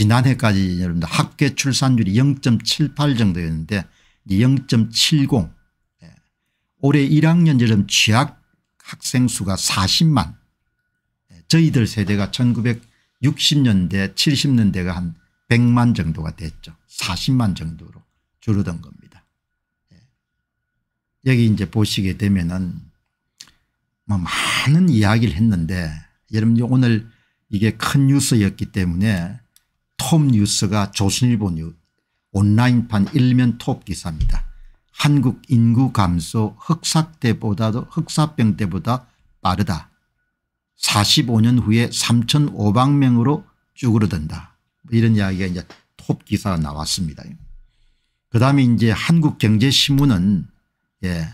지난해까지 여러분들 합계 출산율이 0.78 정도였는데 0.70 예. 올해 1학년 여름 취학 학생 수가 40만 예. 저희들 세대가 1960년대 70년대가 한 100만 정도가 됐죠. 40만 정도로 줄어든 겁니다. 예. 여기 이제 보시게 되면은 뭐 많은 이야기를 했는데 여러분 오늘 이게 큰 뉴스였기 때문에 톱 뉴스가 조선일보 뉴 온라인판 일면 톱 기사입니다. 한국 인구 감소 흑사 때보다도 흑사병 때보다 빠르다. 45년 후에 3,500명으로 쭈그러든다. 이런 이야기가 이제 톱 기사가 나왔습니다. 그 다음에 이제 한국경제신문은 예,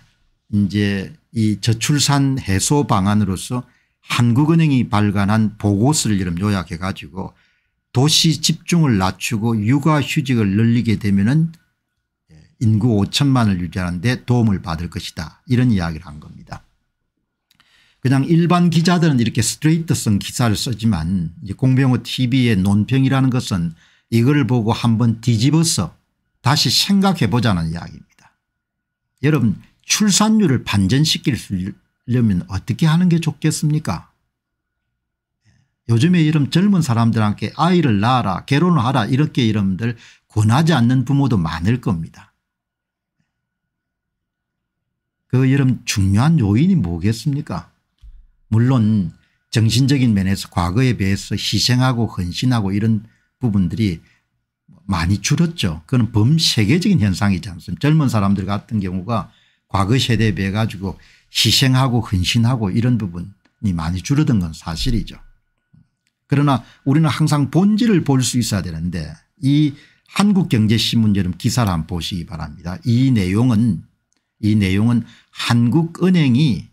이제 이 저출산 해소 방안으로서 한국은행이 발간한 보고서를 이름 요약해 가지고 도시 집중을 낮추고 육아휴직을 늘리게 되면 은 인구 5천만을 유지하는데 도움을 받을 것이다 이런 이야기를 한 겁니다. 그냥 일반 기자들은 이렇게 스트레이트성 기사를 쓰지만 공병호 tv의 논평이라는 것은 이걸 보고 한번 뒤집어서 다시 생각해 보자는 이야기입니다. 여러분 출산율을 반전시키려면 어떻게 하는 게 좋겠습니까 요즘에 이런 젊은 사람들한테 아이를 낳아라 결혼을 하라 이렇게 이름들 권하지 않는 부모도 많을 겁니다. 그 이런 중요한 요인이 뭐겠습니까 물론 정신적인 면에서 과거에 비해서 희생하고 헌신하고 이런 부분들이 많이 줄었죠. 그건 범세계적인 현상이지 않습니까 젊은 사람들 같은 경우가 과거 세대에 비해 가지고 희생하고 헌신하고 이런 부분이 많이 줄어든 건 사실이죠. 그러나 우리는 항상 본질을 볼 수 있어야 되는데 이 한국경제신문처럼 기사를 한번 보시기 바랍니다. 이 내용은 이 내용은 한국은행이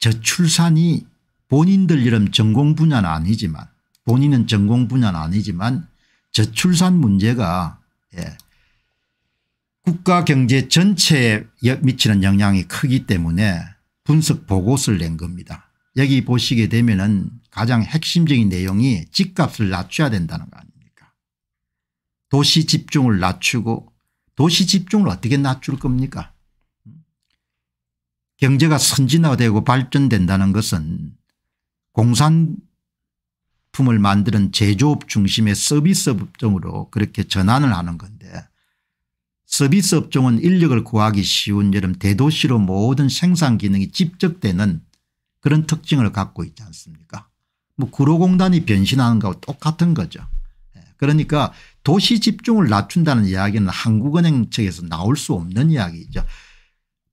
저출산이 본인들처럼 전공 분야는 아니지만 본인은 전공 분야는 아니지만 저출산 문제가 예. 국가 경제 전체에 미치는 영향이 크기 때문에 분석 보고서를 낸 겁니다. 여기 보시게 되면 은 가장 핵심적인 내용이 집값을 낮춰야 된다는 거 아닙니까 도시 집중을 낮추고 도시 집중을 어떻게 낮출 겁니까 경제가 선진화되고 발전된다는 것은 공산품을 만드는 제조업 중심의 서비스 업종으로 그렇게 전환을 하는 건데 서비스 업종은 인력을 구하기 쉬운 여름 대도시로 모든 생산 기능이 집적되는 그런 특징을 갖고 있지 않습니까 뭐 구로공단이 변신하는 거하 똑같은 거죠. 예, 그러니까 도시 집중을 낮춘다는 이야기는 한국은행 측에서 나올 수 없는 이야기죠.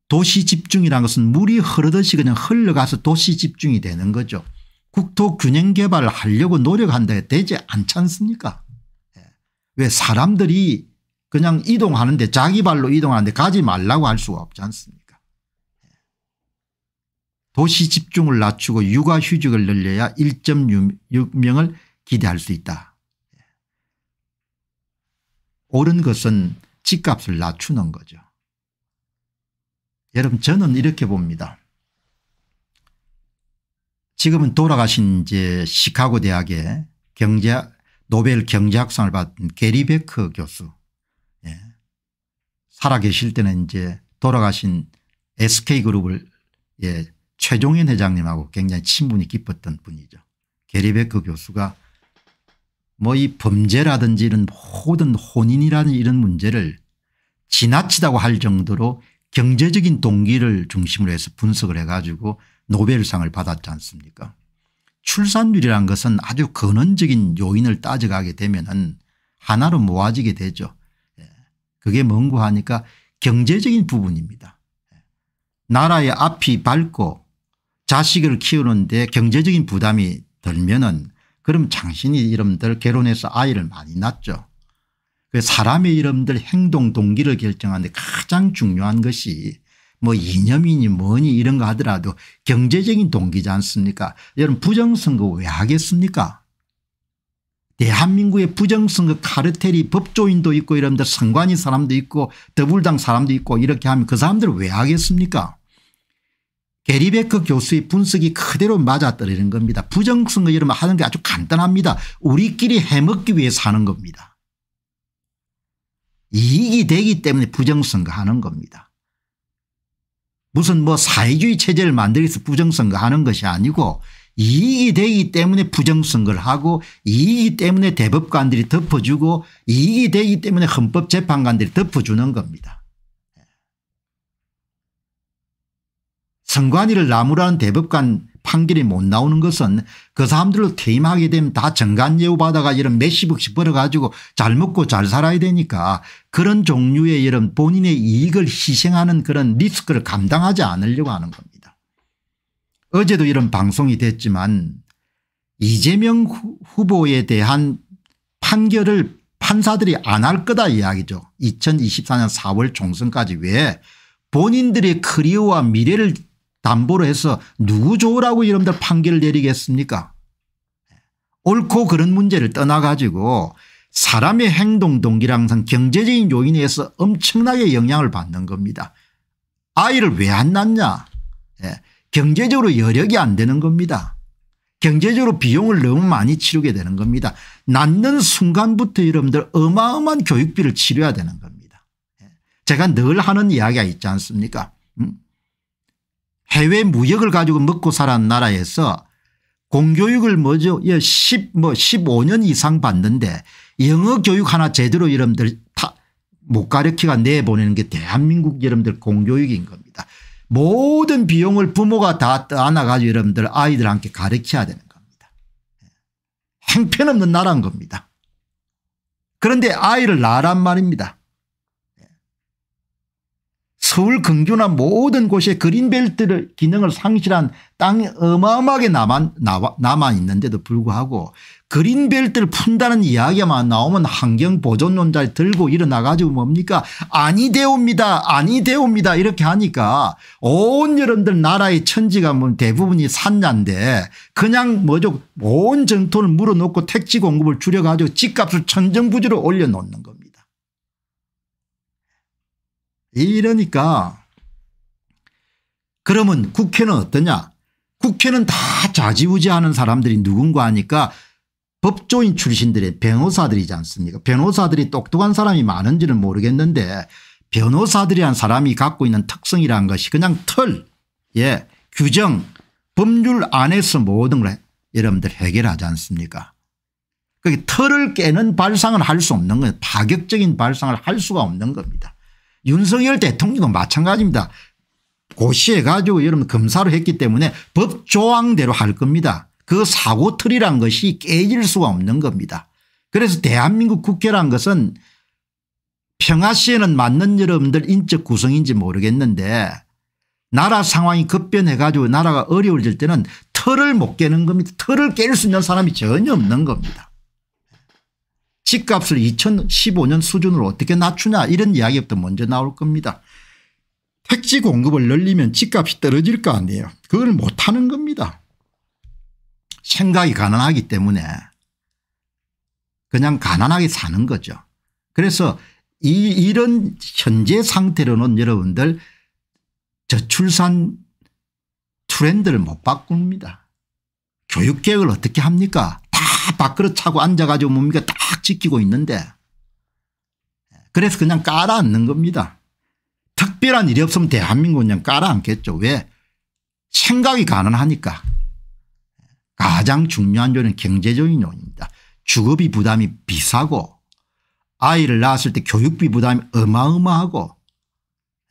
도시 집중이라는 것은 물이 흐르듯이 그냥 흘러가서 도시 집중이 되는 거죠. 국토 균형 개발을 하려고 노력한데 되지 않지 않습니까 예, 왜 사람들이 그냥 이동하는데 자기 발로 이동하는데 가지 말라고 할 수가 없지 않습니까 도시 집중을 낮추고 육아휴직을 늘려야 1.6명을 기대할 수 있다. 옳은 것은 집값을 낮추는 거죠. 여러분 저는 이렇게 봅니다. 지금은 돌아가신 이제 시카고 대학의 경제 노벨 경제학상을 받은 게리 베크 교수 예. 살아계실 때는 이제 돌아가신 SK그룹을 예. 최종현 회장님하고 굉장히 친분이 깊었던 분이죠. 게리베크 그 교수가 뭐 이 범죄라든지 이런 모든 혼인이라는 이런 문제를 지나치다고 할 정도로 경제적인 동기를 중심으로 해서 분석을 해가지고 노벨상을 받았지 않습니까 출산율이란 것은 아주 근원적인 요인을 따져가게 되면 은 하나로 모아지게 되죠. 예. 그게 뭔고 하니까 경제적인 부분입니다. 예. 나라의 앞이 밝고 자식을 키우는데 경제적인 부담이 들면은 그럼 당신이 이름들 결혼해서 아이를 많이 낳죠. 그 사람의 이름들 행동 동기를 결정하는데 가장 중요한 것이 뭐 이념이니 뭐니 이런 거 하더라도 경제적인 동기지 않습니까 여러분 부정선거 왜 하겠습니까 대한민국의 부정선거 카르텔이 법조인도 있고 이런데 선관위 사람도 있고 더불당 사람도 있고 이렇게 하면 그 사람들 왜 하겠습니까 게리베크 교수의 분석이 그대로 맞아떨어지는 겁니다. 부정선거이런름 하는 게 아주 간단합니다. 우리끼리 해먹기 위해 서하는 겁니다. 이익이 되기 때문에 부정선거 하는 겁니다. 무슨 뭐 사회주의 체제를 만들기 위해서 부정선거 하는 것이 아니고 이익이 되기 때문에 부정선거를 하고 이익이 때문에 대법관들이 덮어주고 이익이 되기 때문에 헌법재판관들이 덮어주는 겁니다. 정관위를 나무라는 대법관 판결이 못 나오는 것은 그 사람들로 퇴임하게 되면 다 정관 예우받아가 이런 몇십억씩 벌어가지고 잘 먹고 잘 살아야 되니까 그런 종류의 이런 본인의 이익을 희생하는 그런 리스크를 감당하지 않으려고 하는 겁니다. 어제도 이런 방송이 됐지만 이재명 후보에 대한 판결을 판사들이 안 할 거다 이야기죠. 2024년 4월 총선까지 왜 본인들의 크리어와 미래를 담보로 해서 누구 좋으라고 이놈들 판결을 내리겠습니까 옳고 그런 문제를 떠나가지고 사람의 행동 동기랑 항상 경제적인 요인에 의해서 엄청나게 영향을 받는 겁니다. 아이를 왜 안 낳냐 예. 경제적으로 여력이 안 되는 겁니다. 경제적으로 비용을 너무 많이 치르게 되는 겁니다. 낳는 순간부터 여러분들 어마어마한 교육비를 치료해야 되는 겁니다. 예, 제가 늘 하는 이야기가 있지 않습니까 해외 무역을 가지고 먹고 살았 나라에서 공교육을 뭐죠 10, 예, 뭐 15년 이상 받는데 영어 교육 하나 제대로 여러분들 못 가르치가 내보내는 게 대한민국 여러분들 공교육인 겁니다. 모든 비용을 부모가 다 떠안아가지고 여러분들 아이들한테 가르쳐야 되는 겁니다. 예. 행편없는 나라인 겁니다. 그런데 아이를 낳란 으 말입니다. 서울 근교나 모든 곳에 그린벨트를 기능을 상실한 땅이 어마어마하게 남아, 남아 있는데도 불구하고 그린벨트를 푼다는 이야기만 나오면 환경보존론자를 들고 일어나 가지고 뭡니까 아니되옵니다 아니되옵니다 이렇게 하니까 온 여러분들 나라의 천지가 뭐 대부분이 산란데 그냥 뭐죠 온 정토를 물어놓고 택지 공급을 줄여 가지고 집값을 천정부지로 올려놓는 겁니다. 이러니까 그러면 국회는 어떠냐 국회는 다 좌지우지하는 사람들이 누군가 하니까 법조인 출신들의 변호사들이지 않습니까 변호사들이 똑똑한 사람이 많은지는 모르겠는데 변호사들이 한 사람이 갖고 있는 특성이라는 것이 그냥 털 예, 규정, 법률 안에서 모든 걸 여러분들 해결하지 않습니까 그게털을 깨는 발상을 할 수 없는 거예요. 파격적인 발상을 할 수가 없는 겁니다. 윤석열 대통령도 마찬가지입니다. 고시해 가지고 여러분 검사로 했기 때문에 법 조항대로 할 겁니다. 그 사고틀이란 것이 깨질 수가 없는 겁니다. 그래서 대한민국 국회란 것은 평화시에는 맞는 여러분들 인적 구성인지 모르겠는데 나라 상황이 급변해 가지고 나라가 어려워질 때는 틀을 못 깨는 겁니다. 틀을 깰 수 있는 사람이 전혀 없는 겁니다. 집값을 2015년 수준으로 어떻게 낮추냐 이런 이야기부터 먼저 나올 겁니다. 택지 공급을 늘리면 집값이 떨어질 거 아니에요. 그걸 못하는 겁니다. 생각이 가난하기 때문에 그냥 가난하게 사는 거죠. 그래서 이 이런 현재 상태로는 여러분들 저출산 트렌드를 못 바꿉니다. 교육계획을 어떻게 합니까 밥그릇 차고 앉아가지고 뭡니까 딱 지키고 있는데 그래서 그냥 깔아앉는 겁니다. 특별한 일이 없으면 대한민국은 그냥 깔아앉겠죠. 왜 생각이 가능하니까 가장 중요한 요인은 경제적인 요인입니다. 주거비 부담이 비싸고 아이를 낳았을 때 교육비 부담이 어마어마하고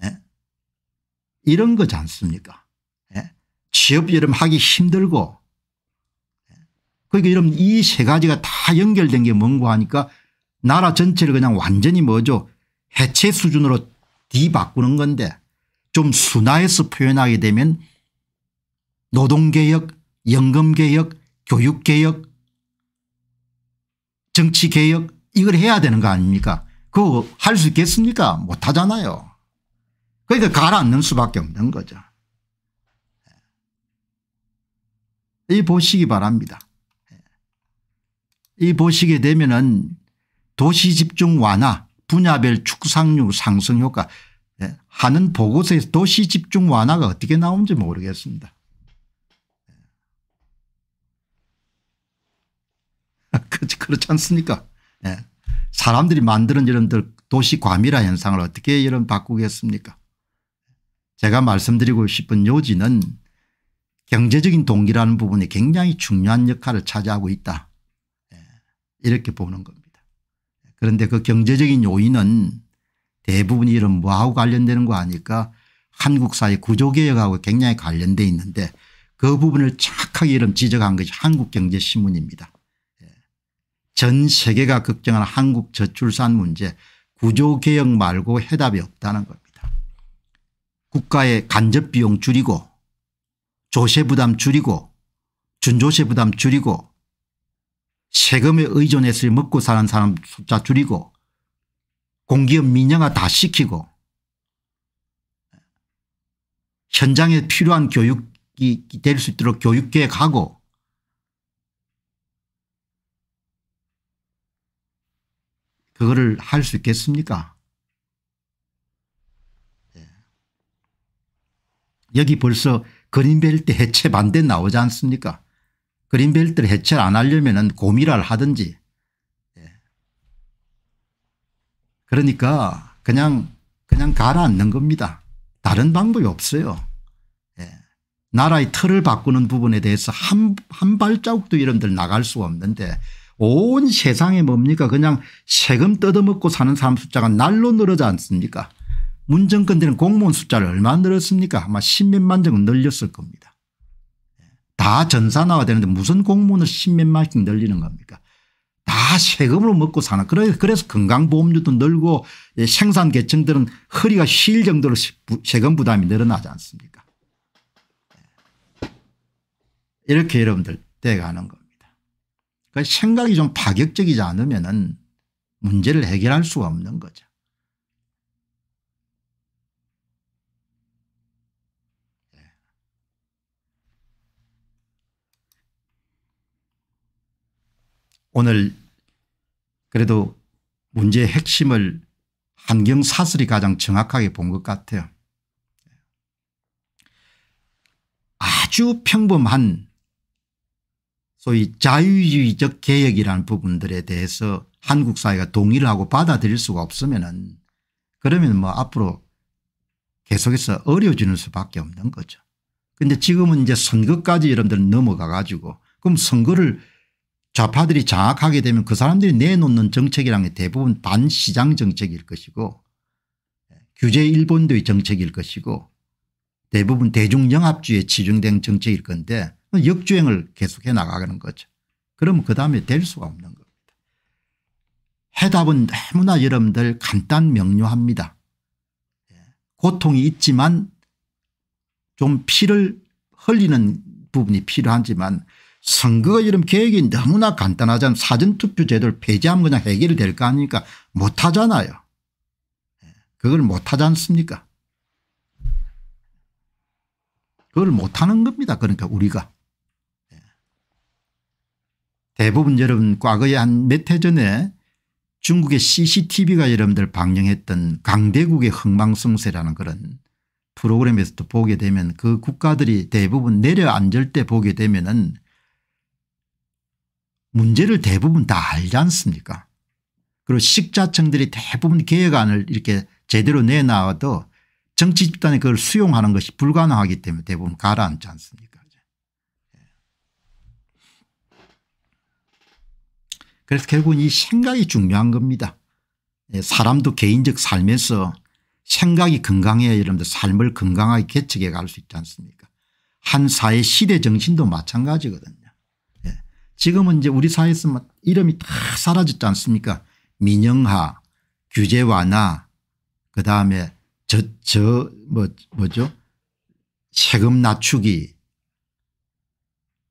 예? 이런 거지 않습니까 예? 취업 여름 하기 힘들고 그러니까 여러분 이 세 가지가 다 연결된 게 뭔고 하니까 나라 전체를 그냥 완전히 뭐죠 해체 수준으로 뒤바꾸는 건데 좀 순화해서 표현하게 되면 노동개혁 연금개혁 교육개혁 정치개혁 이걸 해야 되는 거 아닙니까 그거 할 수 있겠습니까 못하잖아요 그러니까 가라앉는 수밖에 없는 거죠 예. 이 보시기 바랍니다 이 보시게 되면은 도시 집중 완화 분야별 축상률 상승 효과 예, 하는 보고서에서 도시 집중 완화가 어떻게 나온지 모르겠습니다. 예. 그렇지 않습니까 예. 사람들이 만드는 이런 도시 과밀화 현상을 어떻게 이런 바꾸겠습니까 제가 말씀드리고 싶은 요지는 경제적인 동기라는 부분이 굉장히 중요한 역할을 차지하고 있다 이렇게 보는 겁니다. 그런데 그 경제적인 요인은 대부분 이런 뭐하고 관련되는 거 아니까 한국 사회 구조개혁하고 굉장히 관련돼 있는데 그 부분을 착하게 이름 지적한 것이 한국경제신문입니다. 예. 전 세계가 걱정하는 한국 저출산 문제 구조개혁 말고 해답이 없다는 겁니다. 국가의 간접비용 줄이고 조세 부담 줄이고 준조세 부담 줄이고 세금에 의존해서 먹고 사는 사람 숫자 줄이고 공기업 민영화 다 시키고 현장에 필요한 교육이 될 수 있도록 교육계획하고 그거를 할 수 있겠습니까 예. 여기 벌써 그린벨트 해체 반대 나오지 않습니까 그린벨트를 해체를 안 하려면 은 고밀화를 하든지 예. 그러니까 그냥 그냥 가라앉는 겁니다. 다른 방법이 없어요. 예. 나라의 틀을 바꾸는 부분에 대해서 한, 한 발자국도 여러들 나갈 수가 없는데 온 세상에 뭡니까 그냥 세금 뜯어먹고 사는 사람 숫자가 날로 늘어지 않습니까 문정권 때는 공무원 숫자를 얼마나 늘었습니까 아마 십몇만 정도 늘렸을 겁니다. 다 전산화가 되는데 무슨 공무원을 십몇 마씩 늘리는 겁니까 다 세금으로 먹고 사는 그래서 건강보험료도 늘고 예, 생산계층들은 허리가 쉴 정도로 세금 부담이 늘어나지 않습니까 예. 이렇게 여러분들 돼가는 겁니다. 그러니까 생각이 좀 파격적이지 않으면 은 문제를 해결할 수가 없는 거죠. 오늘 그래도 문제의 핵심을 환경사슬이 가장 정확하게 본 것 같아요. 아주 평범한 소위 자유주의적 개혁이라는 부분들에 대해서 한국 사회가 동의를 하고 받아들일 수가 없으면은 그러면 뭐 앞으로 계속해서 어려워지는 수밖에 없는 거죠. 근데 지금은 이제 선거까지 여러분들 넘어가 가지고 그럼 선거를 좌파들이 장악하게 되면 그 사람들이 내놓는 정책이란 게 대부분 반시장 정책일 것이고 규제 일본도의 정책일 것이고 대부분 대중영합주의에 치중된 정책일 건데 역주행을 계속해 나가는 거죠. 그러면 그 다음에 될 수가 없는 겁니다. 해답은 해무나 여러분들 간단 명료합니다. 고통이 있지만 좀 피를 흘리는 부분이 필요하지만 선거가 이런 계획이 너무나 간단하잖아요. 사전투표 제도를 폐지하면 그냥 해결이 될 거 아닙니까 못하잖아요. 예, 그걸 못하지 않습니까 그걸 못하는 겁니다. 그러니까 우리가. 예. 대부분 여러분 과거에 한 몇 해 전에 중국의 cctv가 여러분들 방영했던 강대국의 흥망성쇠라는 그런 프로그램에서도 보게 되면 그 국가들이 대부분 내려앉을 때 보게 되면 은 문제를 대부분 다 알지 않습니까 그리고 식자층들이 대부분 계획안을 이렇게 제대로 내놔도 정치 집단이 그걸 수용하는 것이 불가능하기 때문에 대부분 가라앉지 않습니까 예. 그래서 결국은 이 생각이 중요한 겁니다. 예, 사람도 개인적 삶에서 생각이 건강해야 여러분들 삶을 건강하게 개척해 갈 수 있지 않습니까 한 사회 시대 정신도 마찬가지거든요. 지금은 이제 우리 사회에서 막 이름이 다 사라졌지 않습니까 민영화 규제 완화 그다음에 저 저 뭐 뭐죠 세금 낮추기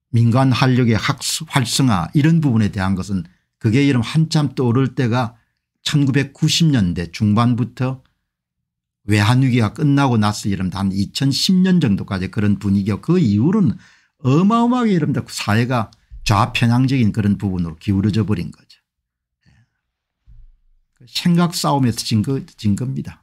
민간 활력의 학습 활성화 이런 부분에 대한 것은 그게 이름 한참 떠오를 때가 1990년대 중반부터 외환위기가 끝나고 나서 이름 단 2010년 정도까지 그런 분위기가 그 이후로는 어마어마하게 이름 사회가 좌편향적인 그런 부분으로 기울어져 버린 거죠. 예. 그 생각 싸움에서 진, 거, 진 겁니다.